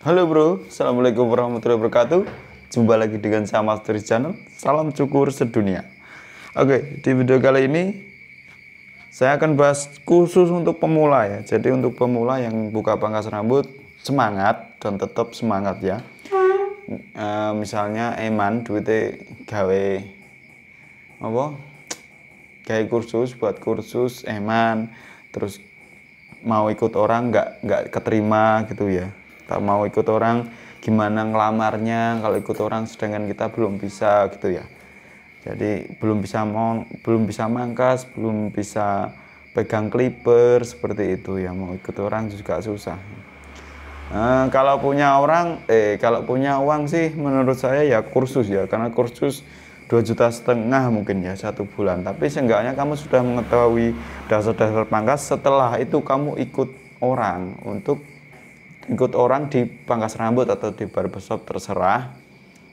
Halo bro, Assalamualaikum warahmatullahi wabarakatuh Jumpa lagi dengan saya Master Channel Salam cukur sedunia Oke, di video kali ini Saya akan bahas khusus untuk pemula ya Jadi untuk pemula yang buka pangkas rambut Semangat dan tetap semangat ya e, Misalnya Eman duitnya gawe Apa? Gawe kursus, buat kursus Eman Terus mau ikut orang nggak nggak keterima gitu ya kita mau ikut orang gimana ngelamarnya kalau ikut orang sedangkan kita belum bisa gitu ya jadi belum bisa mau belum bisa mangkas belum bisa pegang clipper seperti itu ya mau ikut orang juga susah nah, kalau punya orang eh kalau punya uang sih menurut saya ya kursus ya karena kursus 2 juta setengah mungkin ya satu bulan tapi seenggaknya kamu sudah mengetahui dasar-dasar pangkas setelah itu kamu ikut orang untuk ikut orang di pangkas rambut atau di barbershop terserah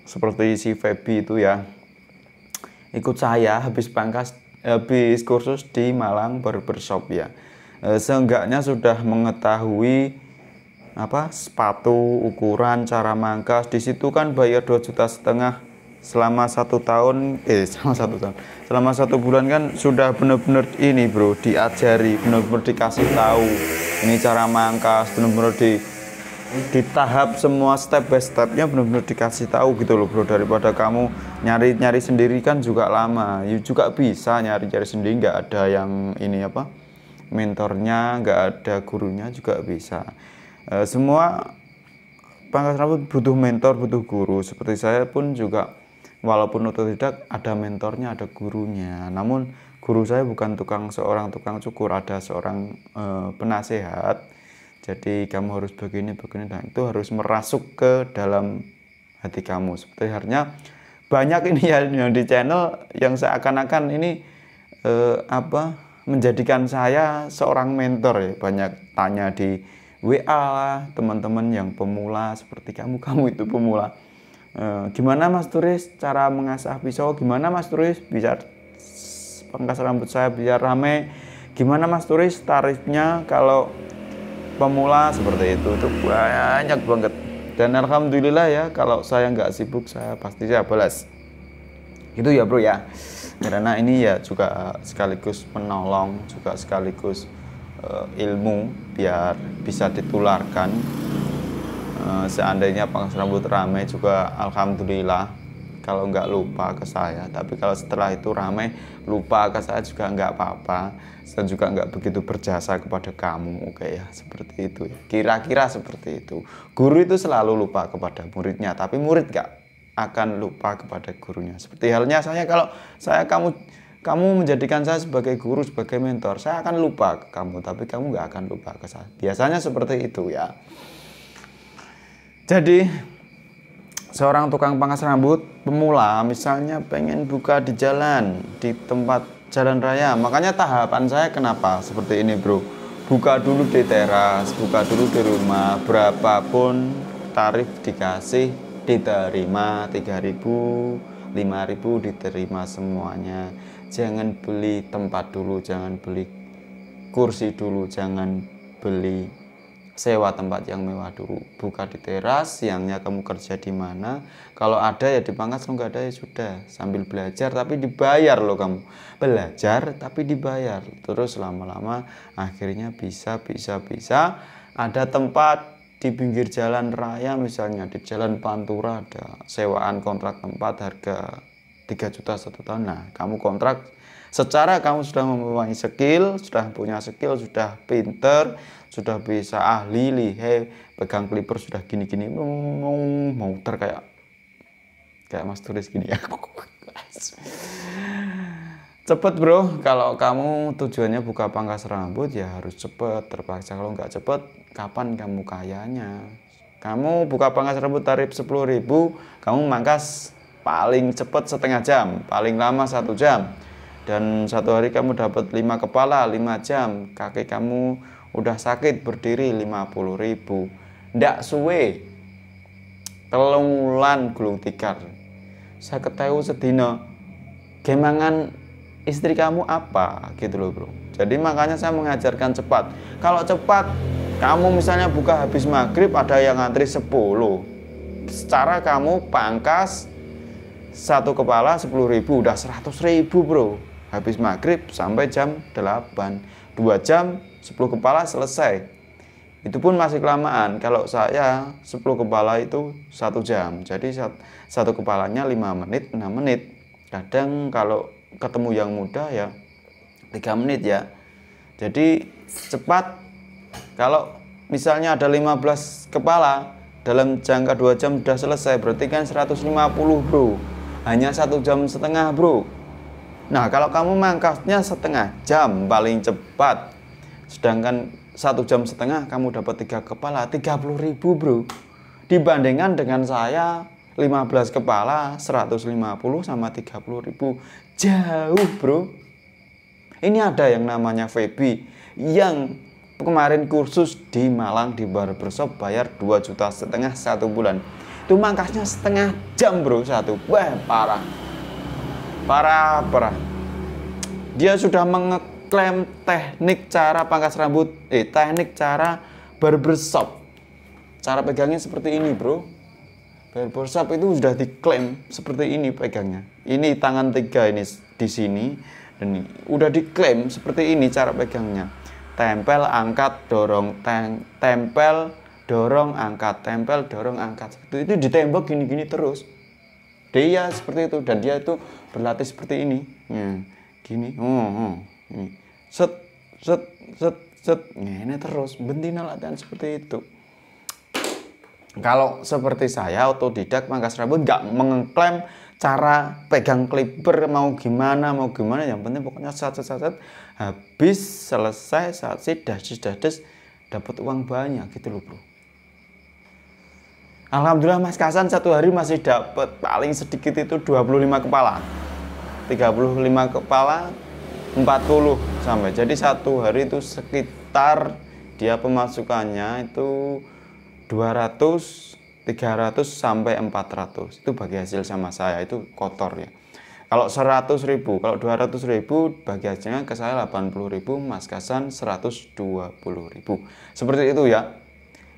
seperti si Feby itu ya ikut saya habis pangkas habis kursus di Malang barbershop ya eh, seenggaknya sudah mengetahui apa sepatu ukuran cara mangkas di situ kan bayar dua juta setengah selama satu tahun eh selama satu tahun selama satu bulan kan sudah benar-benar ini bro diajari benar-benar dikasih tahu ini cara mangkas benar-benar di di tahap semua step by stepnya benar-benar dikasih tahu gitu loh bro daripada kamu nyari nyari sendiri kan juga lama you ya juga bisa nyari nyari sendiri nggak ada yang ini apa mentornya nggak ada gurunya juga bisa e, semua pangkas rambut butuh mentor butuh guru seperti saya pun juga walaupun atau tidak ada mentornya ada gurunya namun guru saya bukan tukang seorang tukang cukur ada seorang e, penasehat jadi kamu harus begini begini dan itu harus merasuk ke dalam hati kamu seperti harinya banyak ini ya yang di channel yang seakan-akan ini eh, apa menjadikan saya seorang mentor ya banyak tanya di WA teman-teman yang pemula seperti kamu kamu itu pemula eh, gimana Mas Turis cara mengasah pisau gimana Mas Turis bisa pangkas rambut saya biar rame gimana Mas Turis tarifnya kalau pemula seperti itu itu banyak banget dan alhamdulillah ya kalau saya nggak sibuk saya pasti saya balas itu ya bro ya karena ini ya juga sekaligus menolong juga sekaligus uh, ilmu biar bisa ditularkan uh, seandainya pangkas rambut ramai juga alhamdulillah kalau nggak lupa ke saya tapi kalau setelah itu ramai lupa ke saya juga nggak apa-apa saya juga nggak begitu berjasa kepada kamu oke ya seperti itu kira-kira seperti itu guru itu selalu lupa kepada muridnya tapi murid nggak akan lupa kepada gurunya seperti halnya saya kalau saya kamu kamu menjadikan saya sebagai guru sebagai mentor saya akan lupa ke kamu tapi kamu nggak akan lupa ke saya biasanya seperti itu ya jadi seorang tukang pangkas rambut pemula misalnya pengen buka di jalan di tempat jalan raya makanya tahapan saya kenapa seperti ini bro buka dulu di teras buka dulu di rumah berapapun tarif dikasih diterima 3000 5000 diterima semuanya jangan beli tempat dulu jangan beli kursi dulu jangan beli sewa tempat yang mewah dulu buka di teras siangnya kamu kerja di mana kalau ada ya dipangkas kalau nggak ada ya sudah sambil belajar tapi dibayar loh kamu belajar tapi dibayar terus lama-lama akhirnya bisa bisa bisa ada tempat di pinggir jalan raya misalnya di jalan Pantura ada sewaan kontrak tempat harga 3 juta satu tahun nah kamu kontrak Secara kamu sudah mempunyai skill, sudah punya skill, sudah pinter, sudah bisa ahli, lihe, pegang clipper sudah gini-gini, mau ter kayak kayak Mas Turis gini ya. cepet bro, kalau kamu tujuannya buka pangkas rambut ya harus cepet, terpaksa kalau nggak cepet, kapan kamu kayanya? Kamu buka pangkas rambut tarif 10.000, kamu mangkas paling cepet setengah jam, paling lama satu jam dan satu hari kamu dapat lima kepala lima jam kaki kamu udah sakit berdiri lima puluh ribu ndak suwe telungulan gulung tikar saya ketahui sedina gemangan istri kamu apa gitu loh bro jadi makanya saya mengajarkan cepat kalau cepat kamu misalnya buka habis maghrib ada yang ngantri sepuluh. secara kamu pangkas satu kepala sepuluh ribu udah seratus ribu bro habis maghrib sampai jam 8 2 jam 10 kepala selesai itu pun masih kelamaan kalau saya 10 kepala itu satu jam jadi satu kepalanya 5 menit 6 menit kadang kalau ketemu yang muda ya 3 menit ya jadi cepat kalau misalnya ada 15 kepala dalam jangka 2 jam sudah selesai berarti kan 150 bro hanya satu jam setengah bro Nah, kalau kamu mangkasnya setengah jam paling cepat, sedangkan satu jam setengah kamu dapat tiga kepala, 30 ribu bro. Dibandingkan dengan saya, 15 kepala, 150 sama 30 ribu. Jauh bro. Ini ada yang namanya Feby yang kemarin kursus di Malang di barbershop bayar 2 juta setengah satu bulan. Itu mangkasnya setengah jam bro satu. Wah parah. Parah, parah. Dia sudah mengeklaim teknik cara pangkas rambut, eh teknik cara barbershop. Cara pegangnya seperti ini, Bro. Barbershop itu sudah diklaim seperti ini pegangnya. Ini tangan tiga ini di sini dan ini. udah diklaim seperti ini cara pegangnya. Tempel, angkat, dorong, ten, tempel, dorong, angkat, tempel, dorong, angkat. Itu, itu ditembak gini-gini terus dia seperti itu dan dia itu berlatih seperti ini ya, gini oh, oh, ini set set set set ini terus bentina latihan seperti itu kalau seperti saya otodidak mangkas rambut nggak mengklaim cara pegang clipper mau gimana mau gimana yang penting pokoknya saat saat, saat habis selesai saat sih dah dahdes dapat uang banyak gitu loh bro Alhamdulillah Mas Kasan satu hari masih dapat paling sedikit itu 25 kepala 35 kepala 40 sampai jadi satu hari itu sekitar dia pemasukannya itu 200 300 sampai 400 itu bagi hasil sama saya itu kotor ya kalau 100 ribu kalau 200 ribu bagi hasilnya ke saya 80 ribu mas Kasan 120 ribu seperti itu ya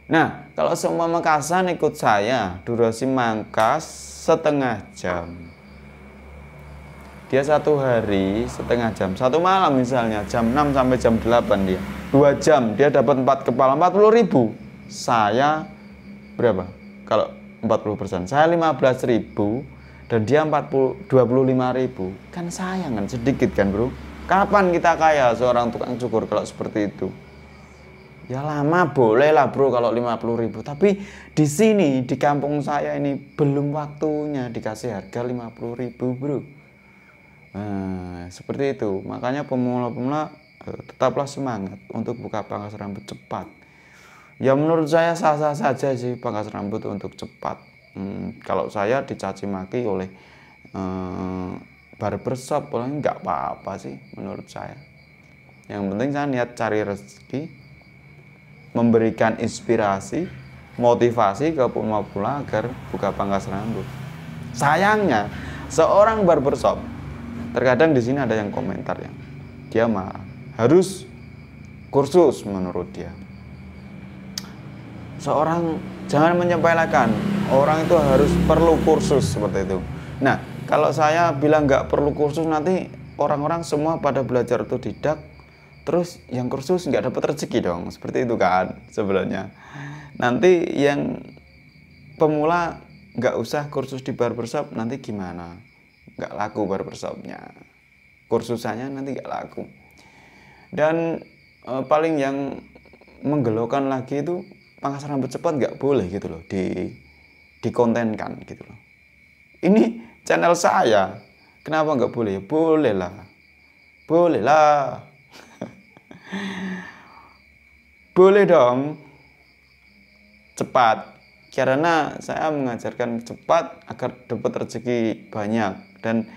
Nah, kalau semua Mekasan ikut saya, durasi mangkas setengah jam. Dia satu hari setengah jam, satu malam misalnya, jam 6 sampai jam 8 dia. Dua jam, dia dapat empat kepala, 40 ribu. Saya berapa? Kalau 40 persen, saya 15 ribu dan dia 40, 25 ribu. Kan sayang kan, sedikit kan bro. Kapan kita kaya seorang tukang cukur kalau seperti itu? Ya lama boleh lah bro kalau 50 ribu. Tapi di sini di kampung saya ini belum waktunya dikasih harga 50 ribu bro. Nah, seperti itu. Makanya pemula-pemula eh, tetaplah semangat untuk buka pangkas rambut cepat. Ya menurut saya sah-sah saja sih pangkas rambut untuk cepat. Hmm, kalau saya dicaci maki oleh hmm, eh, barbershop, shop, nggak apa-apa sih menurut saya. Yang penting saya niat cari rezeki, memberikan inspirasi, motivasi ke Puma Pula agar buka pangkas rambut. Sayangnya, seorang barbershop, terkadang di sini ada yang komentar yang dia mah harus kursus menurut dia. Seorang jangan menyepelekan, orang itu harus perlu kursus seperti itu. Nah, kalau saya bilang nggak perlu kursus nanti orang-orang semua pada belajar itu tidak terus yang kursus nggak dapat rezeki dong seperti itu kan sebenarnya nanti yang pemula nggak usah kursus di barbershop nanti gimana nggak laku barbershopnya kursusannya nanti nggak laku dan e, paling yang menggelokan lagi itu pangkas rambut cepat nggak boleh gitu loh di dikontenkan gitu loh ini channel saya kenapa nggak boleh ya boleh lah boleh lah boleh dong. Cepat. Karena saya mengajarkan cepat agar dapat rezeki banyak dan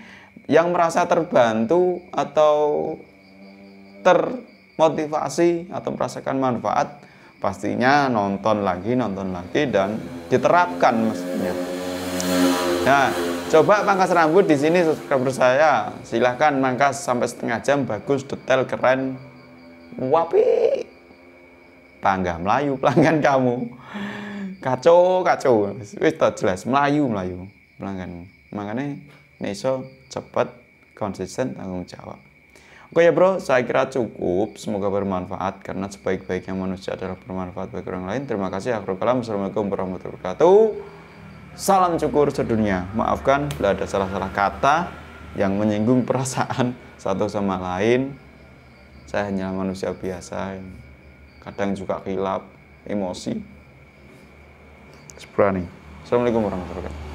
yang merasa terbantu atau termotivasi atau merasakan manfaat pastinya nonton lagi nonton lagi dan diterapkan maksudnya nah coba pangkas rambut di sini subscriber saya silahkan mangkas sampai setengah jam bagus detail keren wapi tangga Melayu pelanggan kamu kacau kacau wis jelas Melayu Melayu pelanggan makanya neso cepat konsisten tanggung jawab oke ya bro saya kira cukup semoga bermanfaat karena sebaik-baiknya manusia adalah bermanfaat bagi orang lain terima kasih akhirul kalam assalamualaikum warahmatullahi wabarakatuh salam syukur sedunia maafkan bila ada salah-salah kata yang menyinggung perasaan satu sama lain saya hanya manusia biasa yang kadang juga kilap emosi seberani assalamualaikum warahmatullahi wabarakatuh